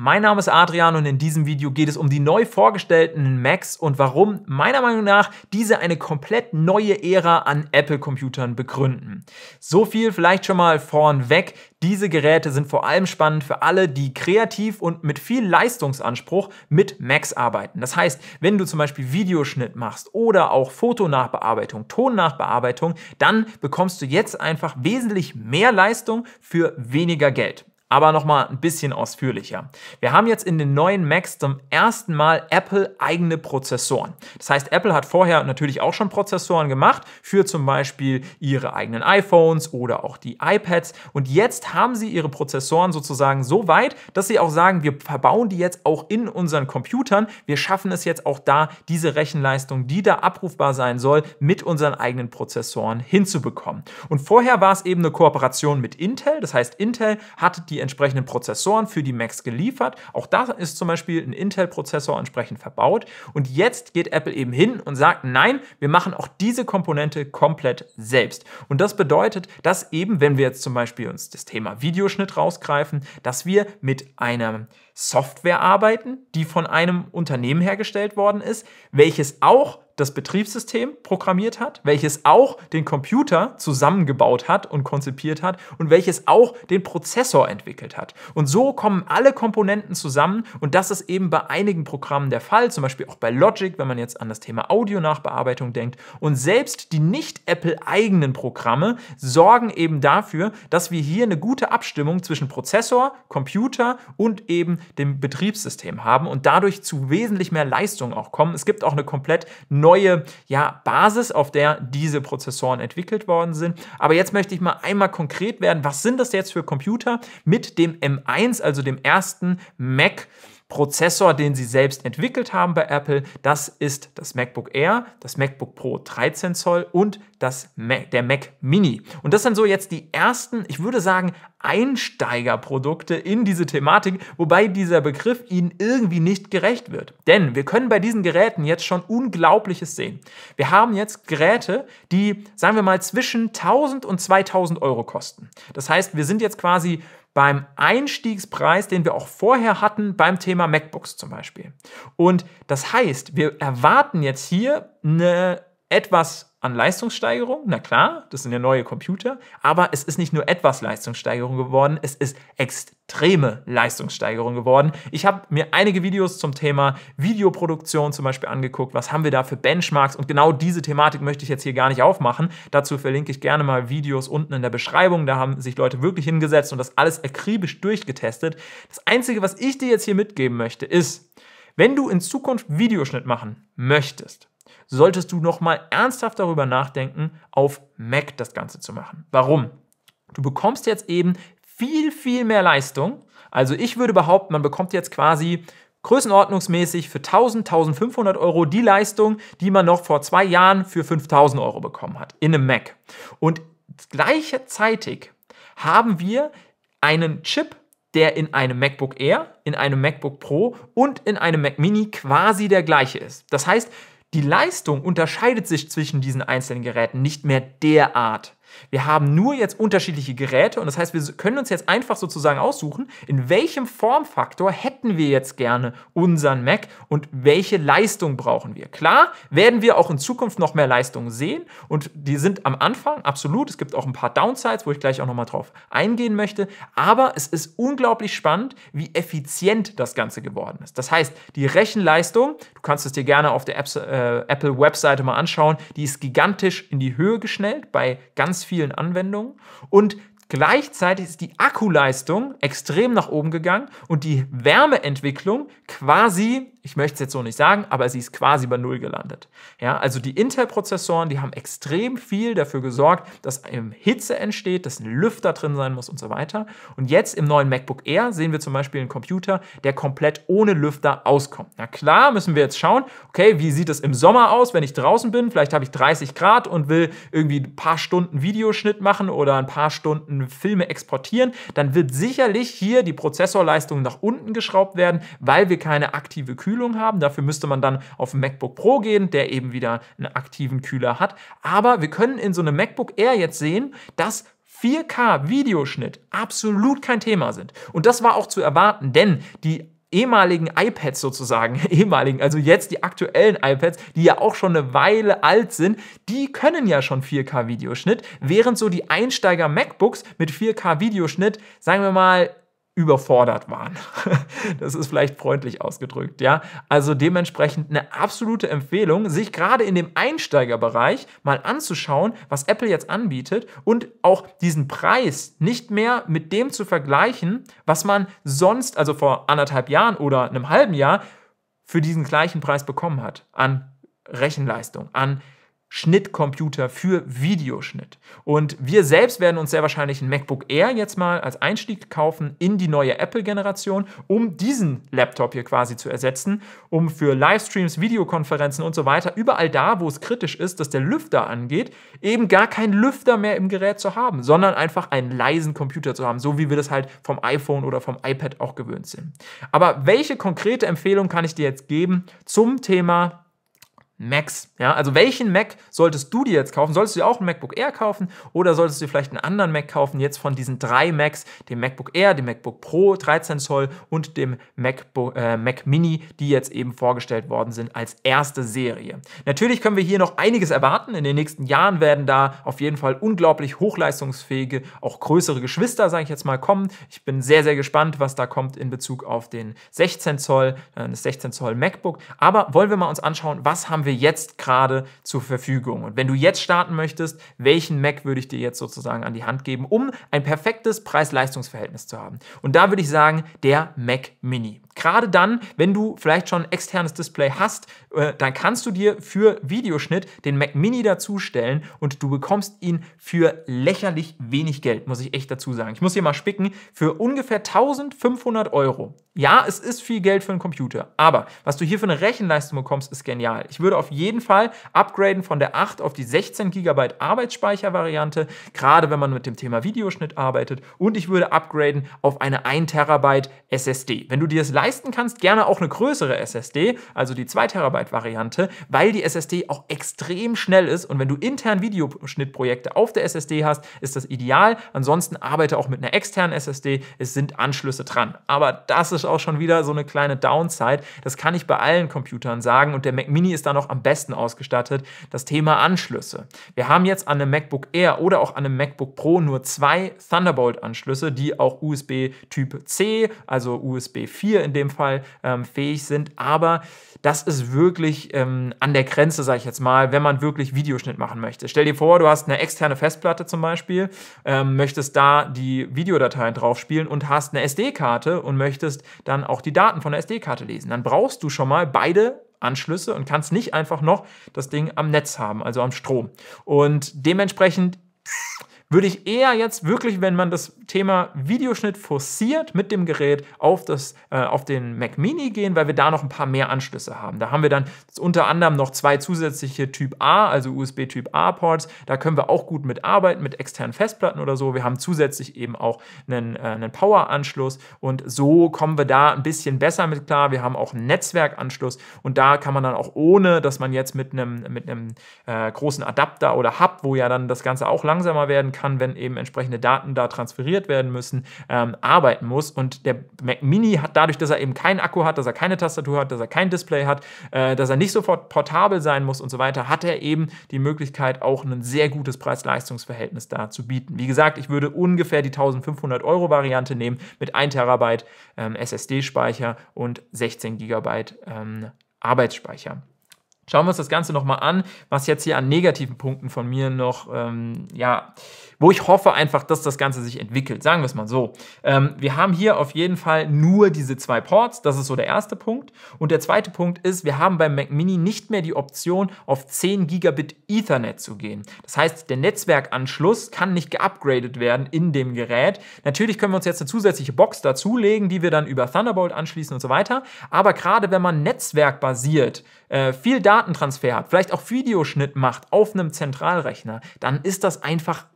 Mein Name ist Adrian und in diesem Video geht es um die neu vorgestellten Macs und warum meiner Meinung nach diese eine komplett neue Ära an Apple-Computern begründen. So viel vielleicht schon mal vornweg. Diese Geräte sind vor allem spannend für alle, die kreativ und mit viel Leistungsanspruch mit Macs arbeiten. Das heißt, wenn du zum Beispiel Videoschnitt machst oder auch Fotonachbearbeitung, Tonnachbearbeitung, dann bekommst du jetzt einfach wesentlich mehr Leistung für weniger Geld aber nochmal ein bisschen ausführlicher. Wir haben jetzt in den neuen Macs zum ersten Mal Apple eigene Prozessoren. Das heißt, Apple hat vorher natürlich auch schon Prozessoren gemacht für zum Beispiel ihre eigenen iPhones oder auch die iPads. Und jetzt haben sie ihre Prozessoren sozusagen so weit, dass sie auch sagen, wir verbauen die jetzt auch in unseren Computern. Wir schaffen es jetzt auch da, diese Rechenleistung, die da abrufbar sein soll, mit unseren eigenen Prozessoren hinzubekommen. Und vorher war es eben eine Kooperation mit Intel. Das heißt, Intel hatte die die entsprechenden Prozessoren für die Macs geliefert. Auch da ist zum Beispiel ein Intel-Prozessor entsprechend verbaut. Und jetzt geht Apple eben hin und sagt, nein, wir machen auch diese Komponente komplett selbst. Und das bedeutet, dass eben, wenn wir jetzt zum Beispiel uns das Thema Videoschnitt rausgreifen, dass wir mit einer Software arbeiten, die von einem Unternehmen hergestellt worden ist, welches auch das Betriebssystem programmiert hat, welches auch den Computer zusammengebaut hat und konzipiert hat und welches auch den Prozessor entwickelt hat. Und so kommen alle Komponenten zusammen und das ist eben bei einigen Programmen der Fall, zum Beispiel auch bei Logic, wenn man jetzt an das Thema Audio-Nachbearbeitung denkt. Und selbst die nicht Apple-eigenen Programme sorgen eben dafür, dass wir hier eine gute Abstimmung zwischen Prozessor, Computer und eben dem Betriebssystem haben und dadurch zu wesentlich mehr Leistung auch kommen. Es gibt auch eine komplett neue neue ja, Basis, auf der diese Prozessoren entwickelt worden sind. Aber jetzt möchte ich mal einmal konkret werden, was sind das jetzt für Computer mit dem M1, also dem ersten Mac? Prozessor, den sie selbst entwickelt haben bei Apple, das ist das MacBook Air, das MacBook Pro 13 Zoll und das Mac, der Mac Mini. Und das sind so jetzt die ersten, ich würde sagen, Einsteigerprodukte in diese Thematik, wobei dieser Begriff ihnen irgendwie nicht gerecht wird. Denn wir können bei diesen Geräten jetzt schon Unglaubliches sehen. Wir haben jetzt Geräte, die, sagen wir mal, zwischen 1000 und 2000 Euro kosten. Das heißt, wir sind jetzt quasi beim Einstiegspreis, den wir auch vorher hatten beim Thema MacBooks zum Beispiel. Und das heißt, wir erwarten jetzt hier eine etwas an Leistungssteigerung, na klar, das sind ja neue Computer, aber es ist nicht nur etwas Leistungssteigerung geworden, es ist extreme Leistungssteigerung geworden. Ich habe mir einige Videos zum Thema Videoproduktion zum Beispiel angeguckt, was haben wir da für Benchmarks und genau diese Thematik möchte ich jetzt hier gar nicht aufmachen. Dazu verlinke ich gerne mal Videos unten in der Beschreibung, da haben sich Leute wirklich hingesetzt und das alles akribisch durchgetestet. Das Einzige, was ich dir jetzt hier mitgeben möchte, ist, wenn du in Zukunft Videoschnitt machen möchtest, solltest du nochmal ernsthaft darüber nachdenken, auf Mac das Ganze zu machen. Warum? Du bekommst jetzt eben viel, viel mehr Leistung. Also ich würde behaupten, man bekommt jetzt quasi größenordnungsmäßig für 1000, 1500 Euro die Leistung, die man noch vor zwei Jahren für 5000 Euro bekommen hat in einem Mac. Und gleichzeitig haben wir einen Chip, der in einem MacBook Air, in einem MacBook Pro und in einem Mac Mini quasi der gleiche ist. Das heißt, die Leistung unterscheidet sich zwischen diesen einzelnen Geräten nicht mehr derart. Wir haben nur jetzt unterschiedliche Geräte und das heißt, wir können uns jetzt einfach sozusagen aussuchen, in welchem Formfaktor hätten wir jetzt gerne unseren Mac und welche Leistung brauchen wir. Klar, werden wir auch in Zukunft noch mehr Leistungen sehen und die sind am Anfang absolut. Es gibt auch ein paar Downsides, wo ich gleich auch nochmal drauf eingehen möchte, aber es ist unglaublich spannend, wie effizient das Ganze geworden ist. Das heißt, die Rechenleistung, du kannst es dir gerne auf der äh, Apple-Webseite mal anschauen, die ist gigantisch in die Höhe geschnellt bei ganz ganz vielen Anwendungen und Gleichzeitig ist die Akkuleistung extrem nach oben gegangen und die Wärmeentwicklung quasi ich möchte es jetzt so nicht sagen, aber sie ist quasi bei Null gelandet. Ja, also die Intel-Prozessoren, die haben extrem viel dafür gesorgt, dass Hitze entsteht, dass ein Lüfter drin sein muss und so weiter. Und jetzt im neuen MacBook Air sehen wir zum Beispiel einen Computer, der komplett ohne Lüfter auskommt. Na klar, müssen wir jetzt schauen, okay, wie sieht es im Sommer aus, wenn ich draußen bin? Vielleicht habe ich 30 Grad und will irgendwie ein paar Stunden Videoschnitt machen oder ein paar Stunden Filme exportieren. Dann wird sicherlich hier die Prozessorleistung nach unten geschraubt werden, weil wir keine aktive Kühlung Kühlung haben. Dafür müsste man dann auf ein MacBook Pro gehen, der eben wieder einen aktiven Kühler hat. Aber wir können in so einem MacBook Air jetzt sehen, dass 4K Videoschnitt absolut kein Thema sind. Und das war auch zu erwarten, denn die ehemaligen iPads sozusagen, ehemaligen, also jetzt die aktuellen iPads, die ja auch schon eine Weile alt sind, die können ja schon 4K Videoschnitt, während so die Einsteiger MacBooks mit 4K Videoschnitt, sagen wir mal, überfordert waren. Das ist vielleicht freundlich ausgedrückt, ja. Also dementsprechend eine absolute Empfehlung, sich gerade in dem Einsteigerbereich mal anzuschauen, was Apple jetzt anbietet und auch diesen Preis nicht mehr mit dem zu vergleichen, was man sonst, also vor anderthalb Jahren oder einem halben Jahr, für diesen gleichen Preis bekommen hat an Rechenleistung, an Schnittcomputer für Videoschnitt. Und wir selbst werden uns sehr wahrscheinlich ein MacBook Air jetzt mal als Einstieg kaufen in die neue Apple-Generation, um diesen Laptop hier quasi zu ersetzen, um für Livestreams, Videokonferenzen und so weiter, überall da, wo es kritisch ist, dass der Lüfter angeht, eben gar keinen Lüfter mehr im Gerät zu haben, sondern einfach einen leisen Computer zu haben, so wie wir das halt vom iPhone oder vom iPad auch gewöhnt sind. Aber welche konkrete Empfehlung kann ich dir jetzt geben zum Thema Macs. Ja, also welchen Mac solltest du dir jetzt kaufen? Solltest du dir auch ein MacBook Air kaufen oder solltest du dir vielleicht einen anderen Mac kaufen? Jetzt von diesen drei Macs, dem MacBook Air, dem MacBook Pro 13 Zoll und dem MacBook, äh, Mac Mini, die jetzt eben vorgestellt worden sind als erste Serie. Natürlich können wir hier noch einiges erwarten. In den nächsten Jahren werden da auf jeden Fall unglaublich hochleistungsfähige, auch größere Geschwister, sage ich jetzt mal, kommen. Ich bin sehr, sehr gespannt, was da kommt in Bezug auf den 16 Zoll, äh, das 16 Zoll MacBook. Aber wollen wir mal uns anschauen, was haben wir wir jetzt gerade zur Verfügung. Und wenn du jetzt starten möchtest, welchen Mac würde ich dir jetzt sozusagen an die Hand geben, um ein perfektes Preis-Leistungs-Verhältnis zu haben? Und da würde ich sagen, der Mac Mini. Gerade dann, wenn du vielleicht schon ein externes Display hast, äh, dann kannst du dir für Videoschnitt den Mac Mini dazustellen und du bekommst ihn für lächerlich wenig Geld, muss ich echt dazu sagen. Ich muss hier mal spicken, für ungefähr 1500 Euro. Ja, es ist viel Geld für einen Computer, aber was du hier für eine Rechenleistung bekommst, ist genial. Ich würde auf jeden Fall upgraden von der 8 auf die 16 GB Arbeitsspeicher-Variante, gerade wenn man mit dem Thema Videoschnitt arbeitet und ich würde upgraden auf eine 1 TB SSD. Wenn du dir das live leisten kannst, gerne auch eine größere SSD, also die 2 Terabyte Variante, weil die SSD auch extrem schnell ist und wenn du intern Videoschnittprojekte auf der SSD hast, ist das ideal. Ansonsten arbeite auch mit einer externen SSD, es sind Anschlüsse dran. Aber das ist auch schon wieder so eine kleine Downside. Das kann ich bei allen Computern sagen und der Mac Mini ist da noch am besten ausgestattet. Das Thema Anschlüsse. Wir haben jetzt an einem MacBook Air oder auch an einem MacBook Pro nur zwei Thunderbolt-Anschlüsse, die auch USB Typ C, also USB 4 in dem Fall ähm, fähig sind. Aber das ist wirklich ähm, an der Grenze, sage ich jetzt mal, wenn man wirklich Videoschnitt machen möchte. Stell dir vor, du hast eine externe Festplatte zum Beispiel, ähm, möchtest da die Videodateien drauf spielen und hast eine SD-Karte und möchtest dann auch die Daten von der SD-Karte lesen. Dann brauchst du schon mal beide Anschlüsse und kannst nicht einfach noch das Ding am Netz haben, also am Strom. Und dementsprechend würde ich eher jetzt wirklich, wenn man das Thema Videoschnitt forciert mit dem Gerät auf, das, äh, auf den Mac Mini gehen, weil wir da noch ein paar mehr Anschlüsse haben. Da haben wir dann unter anderem noch zwei zusätzliche Typ A, also USB Typ A Ports. Da können wir auch gut mit arbeiten, mit externen Festplatten oder so. Wir haben zusätzlich eben auch einen, äh, einen Power-Anschluss und so kommen wir da ein bisschen besser mit klar. Wir haben auch einen Netzwerkanschluss und da kann man dann auch ohne, dass man jetzt mit einem, mit einem äh, großen Adapter oder Hub, wo ja dann das Ganze auch langsamer werden kann, kann, wenn eben entsprechende Daten da transferiert werden müssen, ähm, arbeiten muss. Und der Mac Mini hat dadurch, dass er eben keinen Akku hat, dass er keine Tastatur hat, dass er kein Display hat, äh, dass er nicht sofort portabel sein muss und so weiter, hat er eben die Möglichkeit, auch ein sehr gutes Preis-Leistungs-Verhältnis da zu bieten. Wie gesagt, ich würde ungefähr die 1500 Euro Variante nehmen mit 1 Terabyte ähm, SSD-Speicher und 16 GB ähm, Arbeitsspeicher. Schauen wir uns das Ganze nochmal an, was jetzt hier an negativen Punkten von mir noch, ähm, ja, wo ich hoffe einfach, dass das Ganze sich entwickelt. Sagen wir es mal so. Ähm, wir haben hier auf jeden Fall nur diese zwei Ports. Das ist so der erste Punkt. Und der zweite Punkt ist, wir haben beim Mac Mini nicht mehr die Option, auf 10 Gigabit Ethernet zu gehen. Das heißt, der Netzwerkanschluss kann nicht geupgradet werden in dem Gerät. Natürlich können wir uns jetzt eine zusätzliche Box dazulegen, die wir dann über Thunderbolt anschließen und so weiter. Aber gerade wenn man netzwerkbasiert äh, viel Daten Datentransfer hat, vielleicht auch Videoschnitt macht auf einem Zentralrechner, dann ist das einfach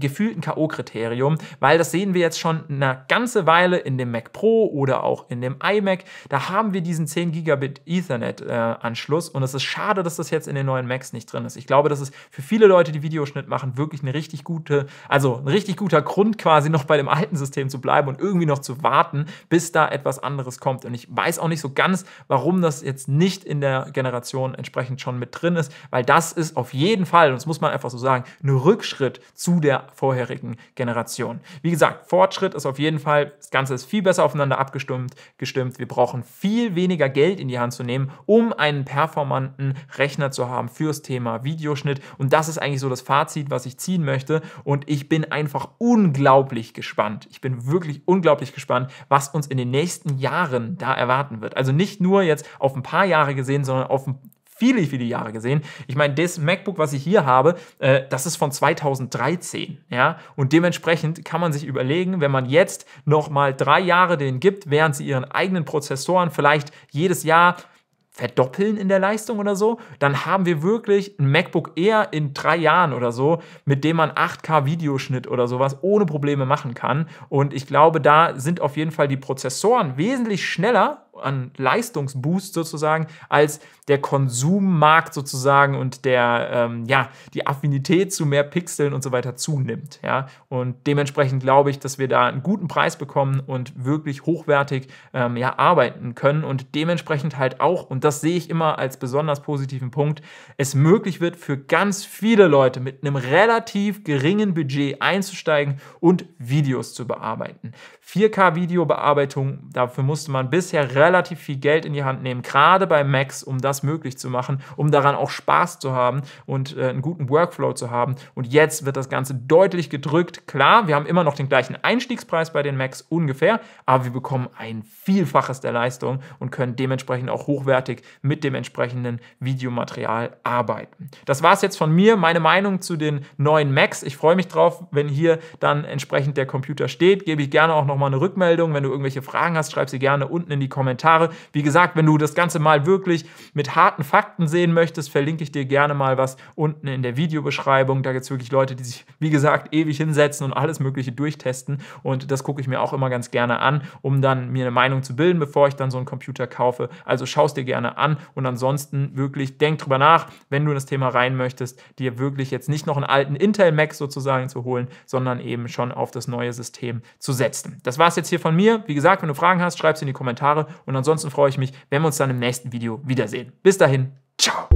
gefühlten K.O.-Kriterium, weil das sehen wir jetzt schon eine ganze Weile in dem Mac Pro oder auch in dem iMac. Da haben wir diesen 10 Gigabit Ethernet-Anschluss äh, und es ist schade, dass das jetzt in den neuen Macs nicht drin ist. Ich glaube, das ist für viele Leute, die Videoschnitt machen, wirklich eine richtig gute, also ein richtig guter Grund quasi noch bei dem alten System zu bleiben und irgendwie noch zu warten, bis da etwas anderes kommt. Und ich weiß auch nicht so ganz, warum das jetzt nicht in der Generation entsprechend schon mit drin ist, weil das ist auf jeden Fall, und das muss man einfach so sagen, ein Rückschritt zu der vorherigen Generation. Wie gesagt, Fortschritt ist auf jeden Fall, das Ganze ist viel besser aufeinander abgestimmt. Gestimmt. Wir brauchen viel weniger Geld in die Hand zu nehmen, um einen performanten Rechner zu haben fürs Thema Videoschnitt. Und das ist eigentlich so das Fazit, was ich ziehen möchte. Und ich bin einfach unglaublich gespannt. Ich bin wirklich unglaublich gespannt, was uns in den nächsten Jahren da erwarten wird. Also nicht nur jetzt auf ein paar Jahre gesehen, sondern auf ein viele, viele Jahre gesehen. Ich meine, das MacBook, was ich hier habe, äh, das ist von 2013. Ja? Und dementsprechend kann man sich überlegen, wenn man jetzt nochmal drei Jahre den gibt, während sie ihren eigenen Prozessoren vielleicht jedes Jahr verdoppeln in der Leistung oder so, dann haben wir wirklich ein MacBook eher in drei Jahren oder so, mit dem man 8K Videoschnitt oder sowas ohne Probleme machen kann. Und ich glaube, da sind auf jeden Fall die Prozessoren wesentlich schneller an Leistungsboost sozusagen, als der Konsummarkt sozusagen und der, ähm, ja, die Affinität zu mehr Pixeln und so weiter zunimmt. Ja? Und dementsprechend glaube ich, dass wir da einen guten Preis bekommen und wirklich hochwertig ähm, ja, arbeiten können und dementsprechend halt auch, und das sehe ich immer als besonders positiven Punkt, es möglich wird für ganz viele Leute mit einem relativ geringen Budget einzusteigen und Videos zu bearbeiten. 4K-Videobearbeitung, dafür musste man bisher relativ relativ viel Geld in die Hand nehmen, gerade bei Macs, um das möglich zu machen, um daran auch Spaß zu haben und äh, einen guten Workflow zu haben. Und jetzt wird das Ganze deutlich gedrückt. Klar, wir haben immer noch den gleichen Einstiegspreis bei den Macs ungefähr, aber wir bekommen ein Vielfaches der Leistung und können dementsprechend auch hochwertig mit dem entsprechenden Videomaterial arbeiten. Das war es jetzt von mir, meine Meinung zu den neuen Macs. Ich freue mich drauf, wenn hier dann entsprechend der Computer steht. Gebe ich gerne auch nochmal eine Rückmeldung. Wenn du irgendwelche Fragen hast, schreib sie gerne unten in die Kommentare. Kommentare. Wie gesagt, wenn du das Ganze mal wirklich mit harten Fakten sehen möchtest, verlinke ich dir gerne mal was unten in der Videobeschreibung. Da gibt es wirklich Leute, die sich, wie gesagt, ewig hinsetzen und alles Mögliche durchtesten. Und das gucke ich mir auch immer ganz gerne an, um dann mir eine Meinung zu bilden, bevor ich dann so einen Computer kaufe. Also schau es dir gerne an und ansonsten wirklich denk drüber nach, wenn du in das Thema rein möchtest, dir wirklich jetzt nicht noch einen alten Intel Mac sozusagen zu holen, sondern eben schon auf das neue System zu setzen. Das war es jetzt hier von mir. Wie gesagt, wenn du Fragen hast, schreib es in die Kommentare und ansonsten freue ich mich, wenn wir uns dann im nächsten Video wiedersehen. Bis dahin, ciao!